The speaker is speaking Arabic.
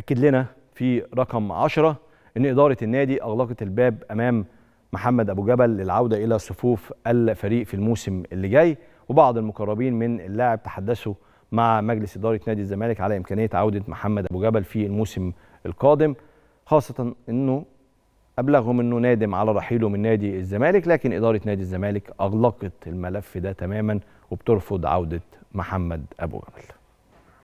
اكد لنا في رقم 10 ان اداره النادي اغلقت الباب امام محمد ابو جبل للعوده الى صفوف الفريق في الموسم اللي جاي وبعض المقربين من اللاعب تحدثوا مع مجلس اداره نادي الزمالك على امكانيه عوده محمد ابو جبل في الموسم القادم خاصه انه ابلغهم انه نادم على رحيله من نادي الزمالك لكن اداره نادي الزمالك اغلقت الملف ده تماما وبترفض عوده محمد ابو جبل